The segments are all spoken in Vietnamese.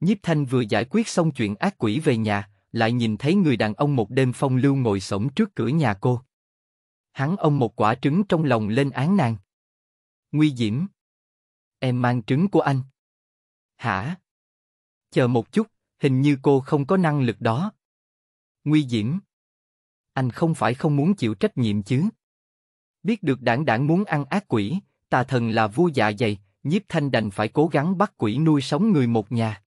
Nhiếp Thanh vừa giải quyết xong chuyện ác quỷ về nhà, lại nhìn thấy người đàn ông một đêm phong lưu ngồi sổng trước cửa nhà cô. Hắn ông một quả trứng trong lòng lên án nàng. Nguy diễm. Em mang trứng của anh. Hả? Chờ một chút, hình như cô không có năng lực đó. Nguy diễm. Anh không phải không muốn chịu trách nhiệm chứ. Biết được đảng đảng muốn ăn ác quỷ, tà thần là vua dạ dày, nhiếp thanh đành phải cố gắng bắt quỷ nuôi sống người một nhà.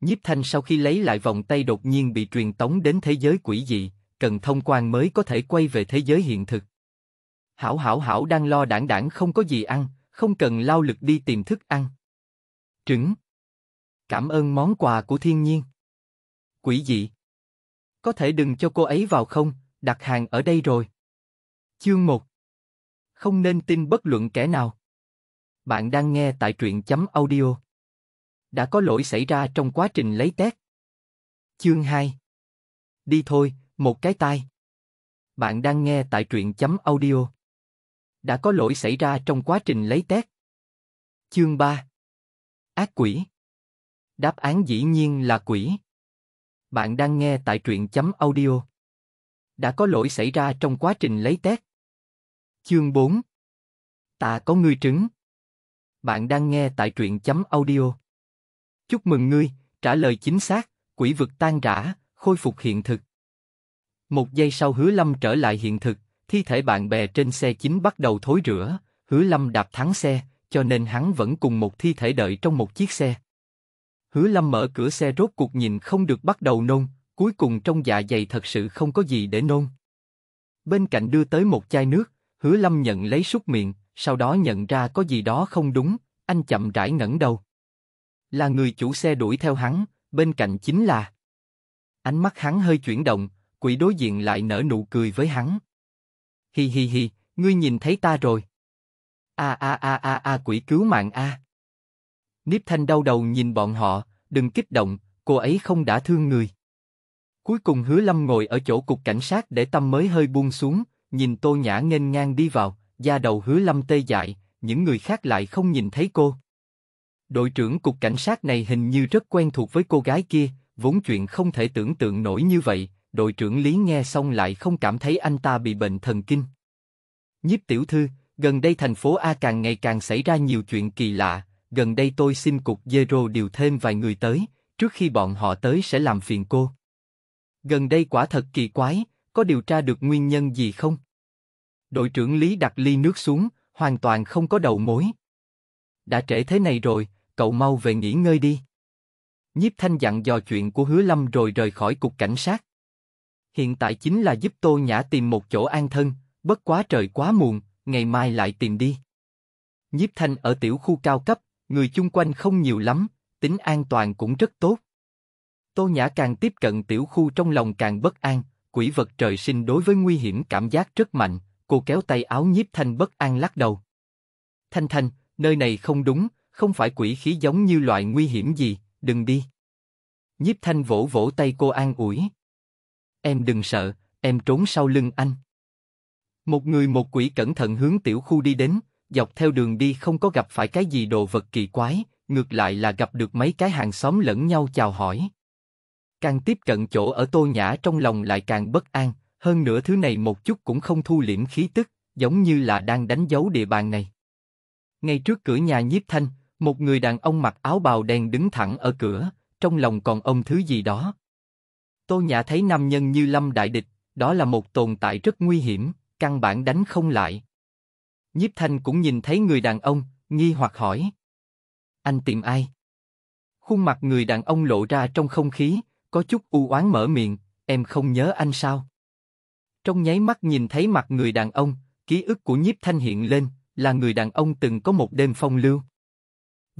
Nhiếp Thanh sau khi lấy lại vòng tay đột nhiên bị truyền tống đến thế giới quỷ dị, cần thông quan mới có thể quay về thế giới hiện thực. Hảo hảo hảo đang lo đảng đảng không có gì ăn, không cần lao lực đi tìm thức ăn. Trứng. Cảm ơn món quà của thiên nhiên. Quỷ dị. Có thể đừng cho cô ấy vào không, đặt hàng ở đây rồi. Chương 1 Không nên tin bất luận kẻ nào. Bạn đang nghe tại truyện chấm audio đã có lỗi xảy ra trong quá trình lấy test. Chương 2 Đi thôi, một cái tai. Bạn đang nghe tại truyện chấm audio. Đã có lỗi xảy ra trong quá trình lấy test. Chương 3 Ác quỷ Đáp án dĩ nhiên là quỷ. Bạn đang nghe tại truyện chấm audio. Đã có lỗi xảy ra trong quá trình lấy test. Chương 4 Ta có ngươi trứng. Bạn đang nghe tại truyện chấm audio Chúc mừng ngươi, trả lời chính xác, quỷ vực tan rã, khôi phục hiện thực. Một giây sau Hứa Lâm trở lại hiện thực, thi thể bạn bè trên xe chính bắt đầu thối rửa. Hứa Lâm đạp thắng xe, cho nên hắn vẫn cùng một thi thể đợi trong một chiếc xe. Hứa Lâm mở cửa xe rốt cuộc nhìn không được bắt đầu nôn, cuối cùng trong dạ dày thật sự không có gì để nôn. Bên cạnh đưa tới một chai nước, Hứa Lâm nhận lấy súc miệng, sau đó nhận ra có gì đó không đúng, anh chậm rãi ngẩng đầu là người chủ xe đuổi theo hắn, bên cạnh chính là. Ánh mắt hắn hơi chuyển động, quỷ đối diện lại nở nụ cười với hắn. Hi hi hi, ngươi nhìn thấy ta rồi. A a a a a quỷ cứu mạng a. À. Niếp Thanh đau đầu nhìn bọn họ, đừng kích động, cô ấy không đã thương người. Cuối cùng Hứa Lâm ngồi ở chỗ cục cảnh sát để tâm mới hơi buông xuống, nhìn Tô Nhã nghênh ngang đi vào, da đầu Hứa Lâm tê dại, những người khác lại không nhìn thấy cô. Đội trưởng cục cảnh sát này hình như rất quen thuộc với cô gái kia, vốn chuyện không thể tưởng tượng nổi như vậy, đội trưởng Lý nghe xong lại không cảm thấy anh ta bị bệnh thần kinh. Nhiếp tiểu thư, gần đây thành phố A càng ngày càng xảy ra nhiều chuyện kỳ lạ, gần đây tôi xin cục Zero điều thêm vài người tới, trước khi bọn họ tới sẽ làm phiền cô. Gần đây quả thật kỳ quái, có điều tra được nguyên nhân gì không? Đội trưởng Lý đặt ly nước xuống, hoàn toàn không có đầu mối. Đã trễ thế này rồi, cậu mau về nghỉ ngơi đi. Nhiếp Thanh dặn dò chuyện của Hứa Lâm rồi rời khỏi cục cảnh sát. Hiện tại chính là giúp Tô Nhã tìm một chỗ an thân, bất quá trời quá muộn, ngày mai lại tìm đi. Nhiếp Thanh ở tiểu khu cao cấp, người chung quanh không nhiều lắm, tính an toàn cũng rất tốt. Tô Nhã càng tiếp cận tiểu khu trong lòng càng bất an, quỷ vật trời sinh đối với nguy hiểm cảm giác rất mạnh, cô kéo tay áo nhiếp thanh bất an lắc đầu. Thanh thanh, nơi này không đúng, không phải quỷ khí giống như loại nguy hiểm gì, đừng đi. Nhiếp Thanh vỗ vỗ tay cô an ủi. Em đừng sợ, em trốn sau lưng anh. Một người một quỷ cẩn thận hướng tiểu khu đi đến, dọc theo đường đi không có gặp phải cái gì đồ vật kỳ quái, ngược lại là gặp được mấy cái hàng xóm lẫn nhau chào hỏi. Càng tiếp cận chỗ ở tô nhã trong lòng lại càng bất an, hơn nữa thứ này một chút cũng không thu liễm khí tức, giống như là đang đánh dấu địa bàn này. Ngay trước cửa nhà nhiếp thanh, một người đàn ông mặc áo bào đen đứng thẳng ở cửa, trong lòng còn ông thứ gì đó. Tô Nhã thấy nam nhân như lâm đại địch, đó là một tồn tại rất nguy hiểm, căn bản đánh không lại. Nhiếp Thanh cũng nhìn thấy người đàn ông, nghi hoặc hỏi. Anh tìm ai? Khuôn mặt người đàn ông lộ ra trong không khí, có chút u oán mở miệng, em không nhớ anh sao? Trong nháy mắt nhìn thấy mặt người đàn ông, ký ức của Nhiếp Thanh hiện lên, là người đàn ông từng có một đêm phong lưu.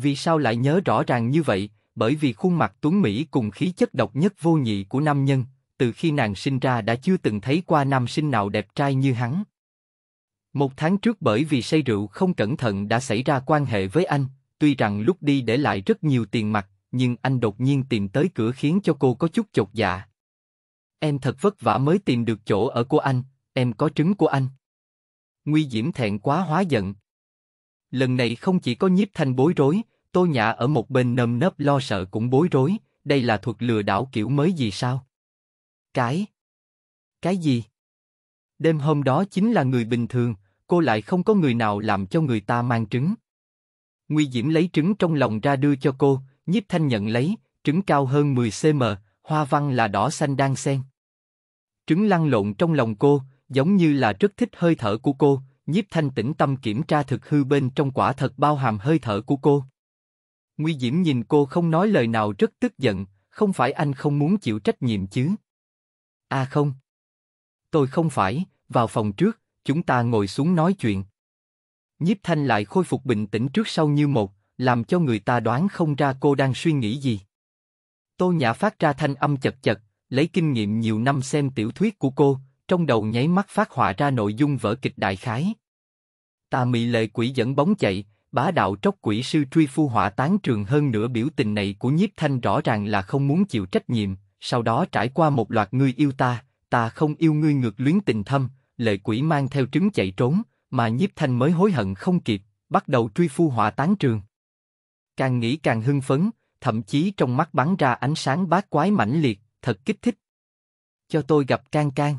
Vì sao lại nhớ rõ ràng như vậy? Bởi vì khuôn mặt Tuấn Mỹ cùng khí chất độc nhất vô nhị của nam nhân, từ khi nàng sinh ra đã chưa từng thấy qua nam sinh nào đẹp trai như hắn. Một tháng trước bởi vì say rượu không cẩn thận đã xảy ra quan hệ với anh, tuy rằng lúc đi để lại rất nhiều tiền mặt, nhưng anh đột nhiên tìm tới cửa khiến cho cô có chút chột dạ. Em thật vất vả mới tìm được chỗ ở của anh, em có trứng của anh. Nguy Diễm thẹn quá hóa giận. Lần này không chỉ có nhiếp thanh bối rối, tô nhã ở một bên nơm nấp lo sợ cũng bối rối, đây là thuật lừa đảo kiểu mới gì sao? Cái? Cái gì? Đêm hôm đó chính là người bình thường, cô lại không có người nào làm cho người ta mang trứng. Nguy Diễm lấy trứng trong lòng ra đưa cho cô, nhiếp thanh nhận lấy, trứng cao hơn 10cm, hoa văn là đỏ xanh đang xen. Trứng lăn lộn trong lòng cô, giống như là rất thích hơi thở của cô, Nhiếp Thanh tĩnh tâm kiểm tra thực hư bên trong quả thật bao hàm hơi thở của cô. Nguy Diễm nhìn cô không nói lời nào rất tức giận, không phải anh không muốn chịu trách nhiệm chứ? À không. Tôi không phải, vào phòng trước, chúng ta ngồi xuống nói chuyện. Nhiếp Thanh lại khôi phục bình tĩnh trước sau như một, làm cho người ta đoán không ra cô đang suy nghĩ gì. Tô Nhã phát ra thanh âm chật chật, lấy kinh nghiệm nhiều năm xem tiểu thuyết của cô, trong đầu nháy mắt phát họa ra nội dung vở kịch đại khái. Tà mị lệ quỷ dẫn bóng chạy, bá đạo tróc quỷ sư truy phu hỏa tán trường hơn nữa biểu tình này của nhiếp thanh rõ ràng là không muốn chịu trách nhiệm, sau đó trải qua một loạt ngươi yêu ta, ta không yêu ngươi ngược luyến tình thâm, lệ quỷ mang theo trứng chạy trốn, mà nhiếp thanh mới hối hận không kịp, bắt đầu truy phu hỏa tán trường. Càng nghĩ càng hưng phấn, thậm chí trong mắt bắn ra ánh sáng bát quái mãnh liệt, thật kích thích. Cho tôi gặp can can.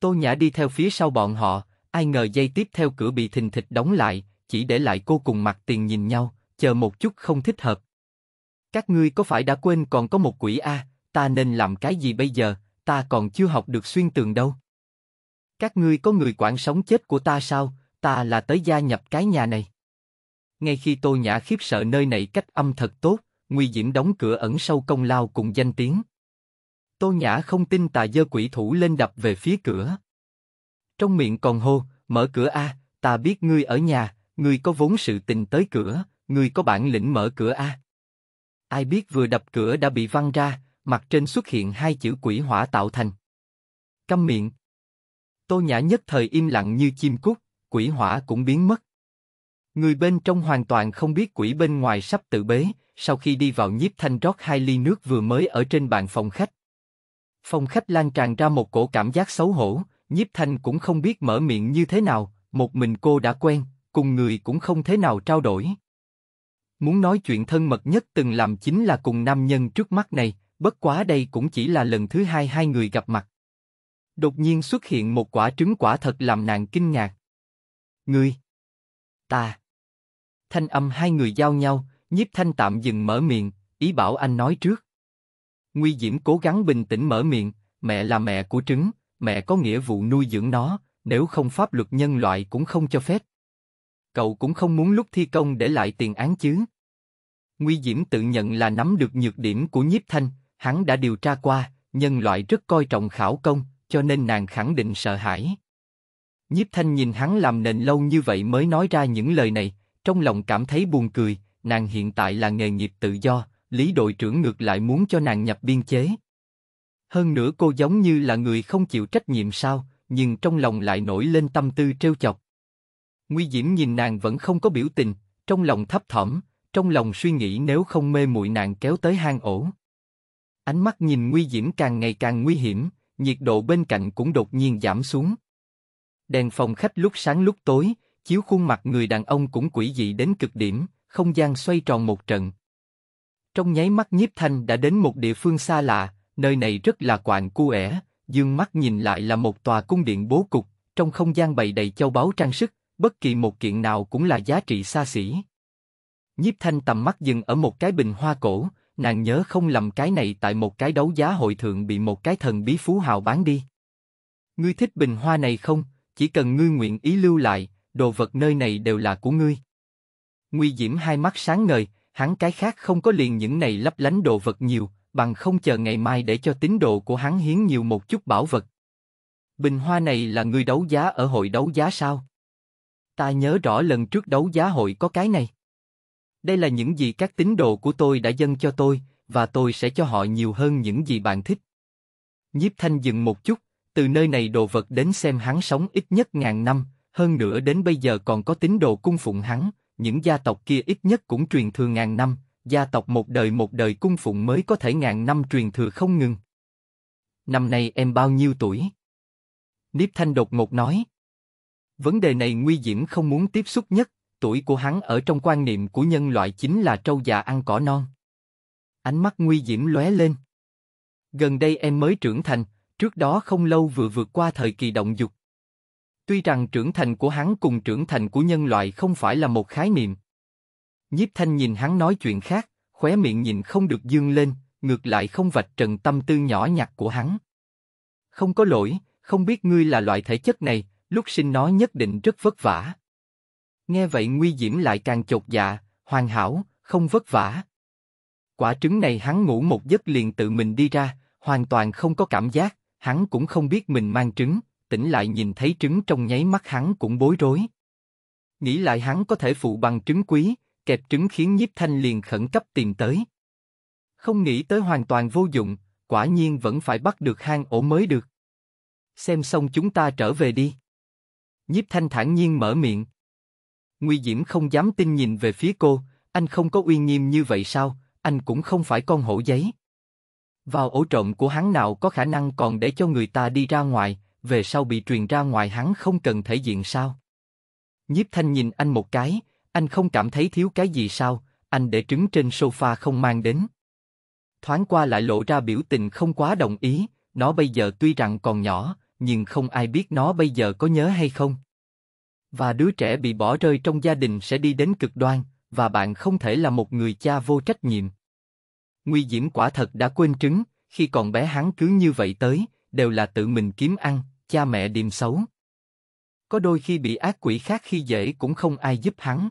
Tô Nhã đi theo phía sau bọn họ, Ai ngờ giây tiếp theo cửa bị thình thịch đóng lại, chỉ để lại cô cùng mặt tiền nhìn nhau, chờ một chút không thích hợp. Các ngươi có phải đã quên còn có một quỷ A, ta nên làm cái gì bây giờ, ta còn chưa học được xuyên tường đâu. Các ngươi có người quản sống chết của ta sao, ta là tới gia nhập cái nhà này. Ngay khi Tô Nhã khiếp sợ nơi này cách âm thật tốt, Nguy Diễm đóng cửa ẩn sâu công lao cùng danh tiếng. Tô Nhã không tin tà dơ quỷ thủ lên đập về phía cửa. Trong miệng còn hô, mở cửa a, ta biết ngươi ở nhà, ngươi có vốn sự tình tới cửa, ngươi có bản lĩnh mở cửa a. Ai biết vừa đập cửa đã bị văng ra, mặt trên xuất hiện hai chữ quỷ hỏa tạo thành. Câm miệng. Tô Nhã nhất thời im lặng như chim cút, quỷ hỏa cũng biến mất. Người bên trong hoàn toàn không biết quỷ bên ngoài sắp tự bế, sau khi đi vào nhiếp thanh rót hai ly nước vừa mới ở trên bàn phòng khách. Phòng khách lan tràn ra một cổ cảm giác xấu hổ, Nhiếp Thanh cũng không biết mở miệng như thế nào, một mình cô đã quen, cùng người cũng không thế nào trao đổi. Muốn nói chuyện thân mật nhất từng làm chính là cùng nam nhân trước mắt này, bất quá đây cũng chỉ là lần thứ hai hai người gặp mặt. Đột nhiên xuất hiện một quả trứng quả thật làm nàng kinh ngạc. Ngươi! Ta! Thanh âm hai người giao nhau, nhiếp thanh tạm dừng mở miệng, ý bảo anh nói trước. Nguy Diễm cố gắng bình tĩnh mở miệng, mẹ là mẹ của trứng, mẹ có nghĩa vụ nuôi dưỡng nó, nếu không pháp luật nhân loại cũng không cho phép. Cậu cũng không muốn lúc thi công để lại tiền án chứ. Nguy Diễm tự nhận là nắm được nhược điểm của nhiếp thanh, hắn đã điều tra qua, nhân loại rất coi trọng khảo công, cho nên nàng khẳng định sợ hãi. Nhiếp thanh nhìn hắn làm nền lâu như vậy mới nói ra những lời này, trong lòng cảm thấy buồn cười, nàng hiện tại là nghề nghiệp tự do, Lý đội trưởng ngược lại muốn cho nàng nhập biên chế. Hơn nữa cô giống như là người không chịu trách nhiệm sao, nhưng trong lòng lại nổi lên tâm tư trêu chọc. Nguy Diễm nhìn nàng vẫn không có biểu tình, trong lòng thấp thỏm, trong lòng suy nghĩ nếu không mê muội nàng kéo tới hang ổ. Ánh mắt nhìn Nguy Diễm càng ngày càng nguy hiểm, nhiệt độ bên cạnh cũng đột nhiên giảm xuống. Đèn phòng khách lúc sáng lúc tối, chiếu khuôn mặt người đàn ông cũng quỷ dị đến cực điểm, không gian xoay tròn một trận. Trong nháy mắt nhiếp thanh đã đến một địa phương xa lạ, nơi này rất là quạng cuể, dương mắt nhìn lại là một tòa cung điện bố cục, trong không gian bày đầy châu báu trang sức, bất kỳ một kiện nào cũng là giá trị xa xỉ. Nhiếp Thanh tầm mắt dừng ở một cái bình hoa cổ, nàng nhớ không lầm cái này tại một cái đấu giá hội thượng bị một cái thần bí phú hào bán đi. Ngươi thích bình hoa này không? Chỉ cần ngươi nguyện ý lưu lại, đồ vật nơi này đều là của ngươi. Nguy Diễm hai mắt sáng ngời, hắn cái khác không có liền những này lấp lánh đồ vật nhiều, bằng không chờ ngày mai để cho tín đồ của hắn hiến nhiều một chút bảo vật. Bình hoa này là người đấu giá ở hội đấu giá sao? Ta nhớ rõ lần trước đấu giá hội có cái này. Đây là những gì các tín đồ của tôi đã dâng cho tôi, và tôi sẽ cho họ nhiều hơn những gì bạn thích. Nhiếp Thanh dừng một chút, từ nơi này đồ vật đến xem hắn sống ít nhất ngàn năm, hơn nữa đến bây giờ còn có tín đồ cung phụng hắn, những gia tộc kia ít nhất cũng truyền thừa ngàn năm, gia tộc một đời một đời cung phụng mới có thể ngàn năm truyền thừa không ngừng. Năm nay em bao nhiêu tuổi? Niếp Thanh đột ngột nói. Vấn đề này nguy diễm không muốn tiếp xúc nhất, tuổi của hắn ở trong quan niệm của nhân loại chính là trâu già ăn cỏ non. Ánh mắt nguy diễm lóe lên. Gần đây em mới trưởng thành, trước đó không lâu vừa vượt qua thời kỳ động dục. Tuy rằng trưởng thành của hắn cùng trưởng thành của nhân loại không phải là một khái niệm, Nhiếp Thanh nhìn hắn nói chuyện khác, khóe miệng nhìn không được dương lên, ngược lại không vạch trần tâm tư nhỏ nhặt của hắn. Không có lỗi, không biết ngươi là loại thể chất này, lúc sinh nó nhất định rất vất vả. Nghe vậy nguy diễm lại càng chột dạ, hoàn hảo, không vất vả. Quả trứng này hắn ngủ một giấc liền tự mình đi ra, hoàn toàn không có cảm giác, hắn cũng không biết mình mang trứng, tỉnh lại nhìn thấy trứng trong nháy mắt hắn cũng bối rối. Nghĩ lại hắn có thể phụ bằng trứng quý, kẹp trứng khiến nhiếp thanh liền khẩn cấp tìm tới. Không nghĩ tới hoàn toàn vô dụng, quả nhiên vẫn phải bắt được hang ổ mới được. Xem xong chúng ta trở về đi. Nhiếp thanh thản nhiên mở miệng. Nguy Diễm không dám tin nhìn về phía cô, anh không có uy nghiêm như vậy sao, anh cũng không phải con hổ giấy. Vào ổ trộm của hắn nào có khả năng còn để cho người ta đi ra ngoài, về sau bị truyền ra ngoài hắn không cần thể diện sao. Nhiếp thanh nhìn anh một cái, anh không cảm thấy thiếu cái gì sao, anh để trứng trên sofa không mang đến. Thoáng qua lại lộ ra biểu tình không quá đồng ý, nó bây giờ tuy rằng còn nhỏ, nhưng không ai biết nó bây giờ có nhớ hay không. Và đứa trẻ bị bỏ rơi trong gia đình sẽ đi đến cực đoan, và bạn không thể là một người cha vô trách nhiệm. Nguy Diễm quả thật đã quên trứng, khi còn bé hắn cứ như vậy tới, đều là tự mình kiếm ăn, cha mẹ điềm xấu. Có đôi khi bị ác quỷ khác khi dễ cũng không ai giúp hắn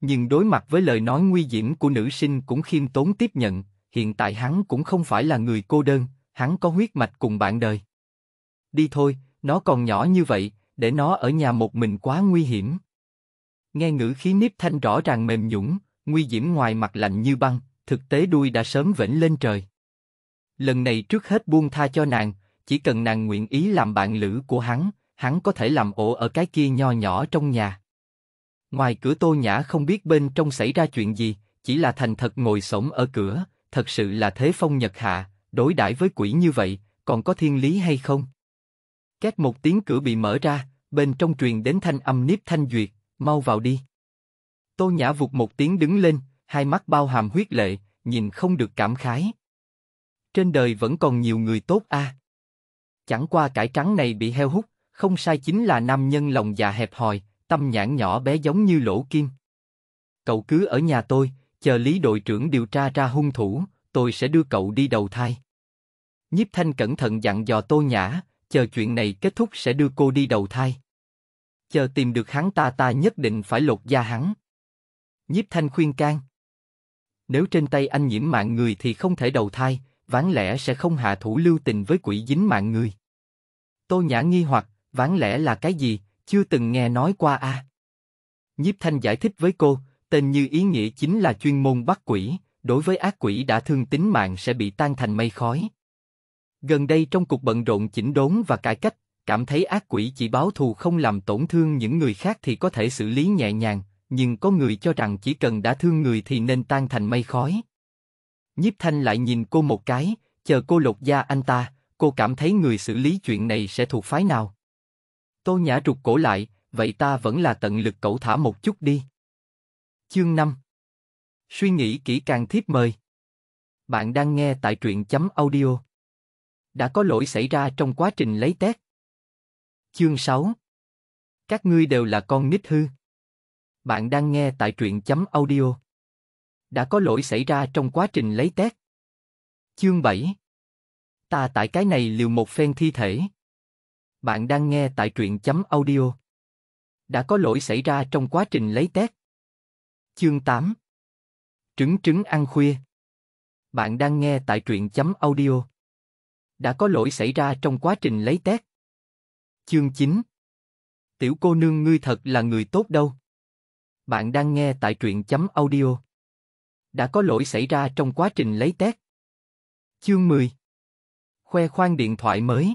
nhưng đối mặt với lời nói nguy hiểm của nữ sinh cũng khiêm tốn tiếp nhận. Hiện tại hắn cũng không phải là người cô đơn, hắn có huyết mạch cùng bạn đời. Đi thôi, nó còn nhỏ như vậy, để nó ở nhà một mình quá nguy hiểm. Nghe ngữ khí nếp thanh rõ ràng mềm nhũn nguy hiểm ngoài mặt lạnh như băng, thực tế đuôi đã sớm vểnh lên trời. Lần này trước hết buông tha cho nàng, chỉ cần nàng nguyện ý làm bạn lữ của hắn, hắn có thể làm ổ ở cái kia nho nhỏ trong nhà. Ngoài cửa Tô Nhã không biết bên trong xảy ra chuyện gì, chỉ là thành thật ngồi sổng ở cửa, thật sự là thế phong nhật hạ, đối đãi với quỷ như vậy, còn có thiên lý hay không? Két một tiếng cửa bị mở ra, bên trong truyền đến thanh âm níp thanh duyệt, mau vào đi. Tô Nhã vụt một tiếng đứng lên, hai mắt bao hàm huyết lệ, nhìn không được cảm khái. Trên đời vẫn còn nhiều người tốt a. À. Chẳng qua cải trắng này bị heo hút, không sai chính là nam nhân lòng dạ hẹp hòi, tâm nhãn nhỏ bé giống như lỗ kim. Cậu cứ ở nhà tôi, chờ Lý đội trưởng điều tra ra hung thủ, tôi sẽ đưa cậu đi đầu thai. Nhiếp Thanh cẩn thận dặn dò Tô Nhã, chờ chuyện này kết thúc sẽ đưa cô đi đầu thai. Chờ tìm được hắn ta ta nhất định phải lột da hắn. Nhiếp Thanh khuyên can. Nếu trên tay anh nhiễm mạng người thì không thể đầu thai, ván lẽ sẽ không hạ thủ lưu tình với quỷ dính mạng người. Tô Nhã nghi hoặc, ván lẽ là cái gì, chưa từng nghe nói qua a. À. Nhiếp Thanh giải thích với cô, tên như ý nghĩa chính là chuyên môn bắt quỷ, đối với ác quỷ đã thương tính mạng sẽ bị tan thành mây khói. Gần đây trong cuộc bận rộn chỉnh đốn và cải cách, cảm thấy ác quỷ chỉ báo thù không làm tổn thương những người khác thì có thể xử lý nhẹ nhàng, nhưng có người cho rằng chỉ cần đã thương người thì nên tan thành mây khói. Nhiếp Thanh lại nhìn cô một cái, chờ cô lột da anh ta, cô cảm thấy người xử lý chuyện này sẽ thuộc phái nào. Tô Nhã rụt cổ lại, vậy ta vẫn là tận lực cậu thả một chút đi. Chương 5 Suy nghĩ kỹ càng thiếp mời. Bạn đang nghe tại truyện chấm audio. Đã có lỗi xảy ra trong quá trình lấy test. Chương 6 Các ngươi đều là con nít hư. Bạn đang nghe tại truyện chấm audio. Đã có lỗi xảy ra trong quá trình lấy test. Chương 7 Ta tại cái này liều một phen thi thể. Bạn đang nghe tại truyện chấm audio. Đã có lỗi xảy ra trong quá trình lấy test. Chương 8 Trứng trứng ăn khuya. Bạn đang nghe tại truyện chấm audio. Đã có lỗi xảy ra trong quá trình lấy test. Chương 9 Tiểu cô nương ngươi thật là người tốt đâu. Bạn đang nghe tại truyện chấm audio. Đã có lỗi xảy ra trong quá trình lấy test. Chương 10 Khoe khoang điện thoại mới